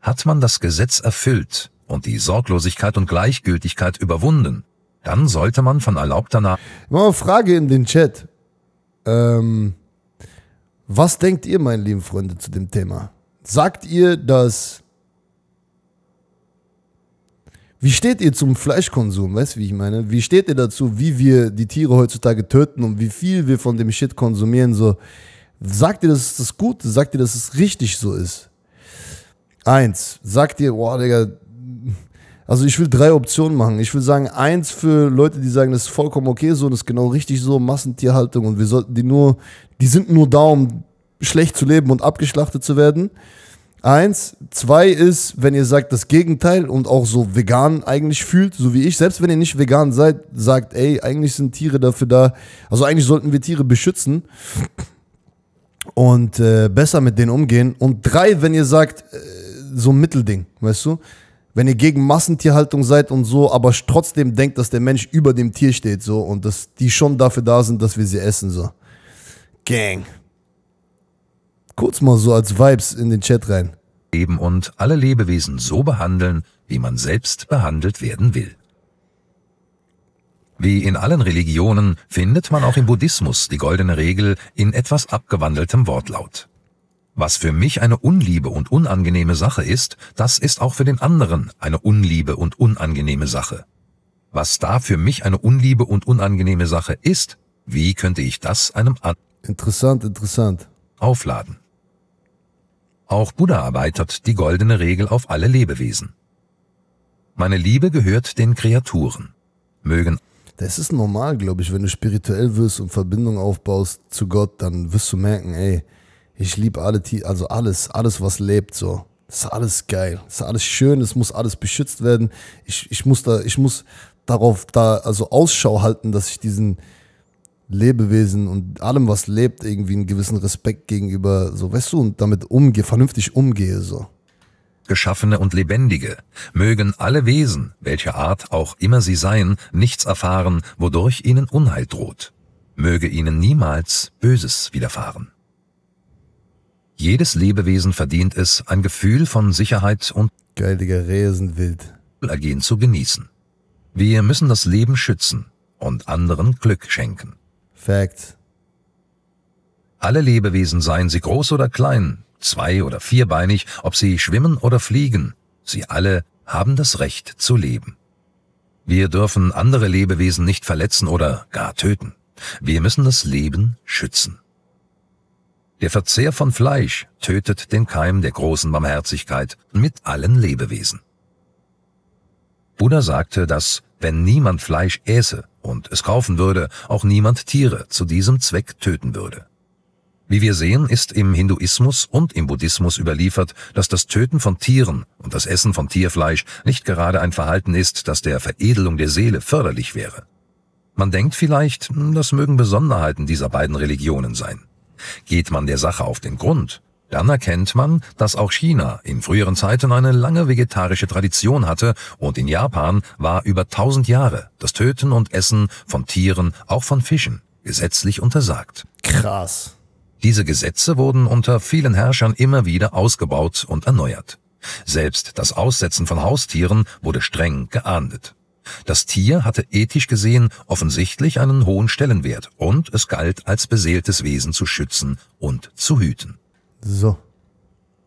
hat man das Gesetz erfüllt und die Sorglosigkeit und Gleichgültigkeit überwunden, dann sollte man von erlaubter Na... Frage in den Chat. Ähm, was denkt ihr, meine lieben Freunde, zu dem Thema? Sagt ihr, dass. Wie steht ihr zum Fleischkonsum? Weißt du, wie ich meine? Wie steht ihr dazu, wie wir die Tiere heutzutage töten und wie viel wir von dem Shit konsumieren? So, sagt ihr, dass das gut? Sagt ihr, dass es richtig so ist? Eins, sagt ihr, boah, Digga, also ich will drei Optionen machen. Ich will sagen, eins für Leute, die sagen, das ist vollkommen okay so, das ist genau richtig so, Massentierhaltung und wir sollten die nur, die sind nur da, um schlecht zu leben und abgeschlachtet zu werden. Eins. Zwei ist, wenn ihr sagt das Gegenteil und auch so vegan eigentlich fühlt, so wie ich, selbst wenn ihr nicht vegan seid, sagt, ey, eigentlich sind Tiere dafür da, also eigentlich sollten wir Tiere beschützen und äh, besser mit denen umgehen. Und drei, wenn ihr sagt, äh, so ein Mittelding, weißt du? wenn ihr gegen Massentierhaltung seid und so, aber trotzdem denkt, dass der Mensch über dem Tier steht so und dass die schon dafür da sind, dass wir sie essen so. Gang. Kurz mal so als Vibes in den Chat rein. Leben und alle Lebewesen so behandeln, wie man selbst behandelt werden will. Wie in allen Religionen findet man auch im Buddhismus die goldene Regel in etwas abgewandeltem Wortlaut. Was für mich eine unliebe und unangenehme Sache ist, das ist auch für den anderen eine unliebe und unangenehme Sache. Was da für mich eine unliebe und unangenehme Sache ist, wie könnte ich das einem an interessant, interessant. aufladen? Auch Buddha erweitert die goldene Regel auf alle Lebewesen. Meine Liebe gehört den Kreaturen. Mögen das ist normal, glaube ich, wenn du spirituell wirst und Verbindung aufbaust zu Gott, dann wirst du merken, ey, ich liebe alle, also alles, alles, was lebt, so. ist alles geil, ist alles schön, es muss alles beschützt werden. Ich, ich muss da, ich muss darauf da, also Ausschau halten, dass ich diesen Lebewesen und allem, was lebt, irgendwie einen gewissen Respekt gegenüber, so, weißt du, und damit umgehe, vernünftig umgehe, so. Geschaffene und Lebendige, mögen alle Wesen, welcher Art auch immer sie seien, nichts erfahren, wodurch ihnen Unheil droht. Möge ihnen niemals Böses widerfahren. Jedes Lebewesen verdient es, ein Gefühl von Sicherheit und Geiliger Resenwild. Ergehen zu genießen. Wir müssen das Leben schützen und anderen Glück schenken. Fact. Alle Lebewesen, seien sie groß oder klein, zwei- oder vierbeinig, ob sie schwimmen oder fliegen, sie alle haben das Recht zu leben. Wir dürfen andere Lebewesen nicht verletzen oder gar töten. Wir müssen das Leben schützen. Der Verzehr von Fleisch tötet den Keim der großen Barmherzigkeit mit allen Lebewesen. Buddha sagte, dass, wenn niemand Fleisch äße und es kaufen würde, auch niemand Tiere zu diesem Zweck töten würde. Wie wir sehen, ist im Hinduismus und im Buddhismus überliefert, dass das Töten von Tieren und das Essen von Tierfleisch nicht gerade ein Verhalten ist, das der Veredelung der Seele förderlich wäre. Man denkt vielleicht, hm, das mögen Besonderheiten dieser beiden Religionen sein. Geht man der Sache auf den Grund, dann erkennt man, dass auch China in früheren Zeiten eine lange vegetarische Tradition hatte und in Japan war über 1000 Jahre das Töten und Essen von Tieren, auch von Fischen, gesetzlich untersagt. Krass. Diese Gesetze wurden unter vielen Herrschern immer wieder ausgebaut und erneuert. Selbst das Aussetzen von Haustieren wurde streng geahndet. Das Tier hatte ethisch gesehen offensichtlich einen hohen Stellenwert und es galt als beseeltes Wesen zu schützen und zu hüten. So.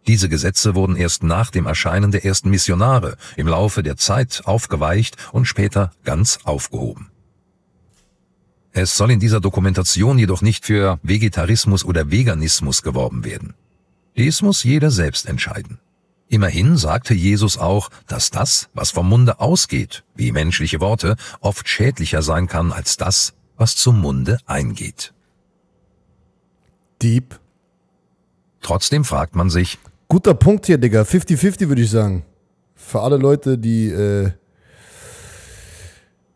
Diese Gesetze wurden erst nach dem Erscheinen der ersten Missionare im Laufe der Zeit aufgeweicht und später ganz aufgehoben. Es soll in dieser Dokumentation jedoch nicht für Vegetarismus oder Veganismus geworben werden. Dies muss jeder selbst entscheiden. Immerhin sagte Jesus auch, dass das, was vom Munde ausgeht, wie menschliche Worte, oft schädlicher sein kann als das, was zum Munde eingeht. Dieb. Trotzdem fragt man sich. Guter Punkt hier, Digga. 50-50 würde ich sagen. Für alle Leute, die äh,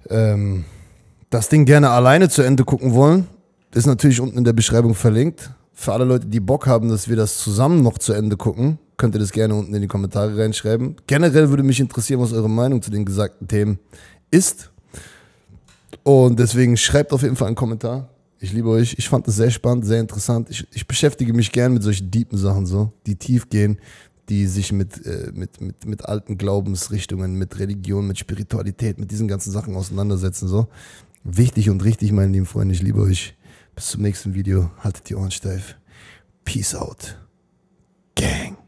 ähm, das Ding gerne alleine zu Ende gucken wollen, ist natürlich unten in der Beschreibung verlinkt. Für alle Leute, die Bock haben, dass wir das zusammen noch zu Ende gucken, könnt ihr das gerne unten in die Kommentare reinschreiben. Generell würde mich interessieren, was eure Meinung zu den gesagten Themen ist. Und deswegen schreibt auf jeden Fall einen Kommentar. Ich liebe euch. Ich fand es sehr spannend, sehr interessant. Ich, ich beschäftige mich gerne mit solchen deepen Sachen so, die tief gehen, die sich mit, äh, mit, mit, mit alten Glaubensrichtungen, mit Religion, mit Spiritualität, mit diesen ganzen Sachen auseinandersetzen. So. Wichtig und richtig, meine lieben Freunde. Ich liebe euch. Bis zum nächsten Video. Haltet die Ohren steif. Peace out. Gang.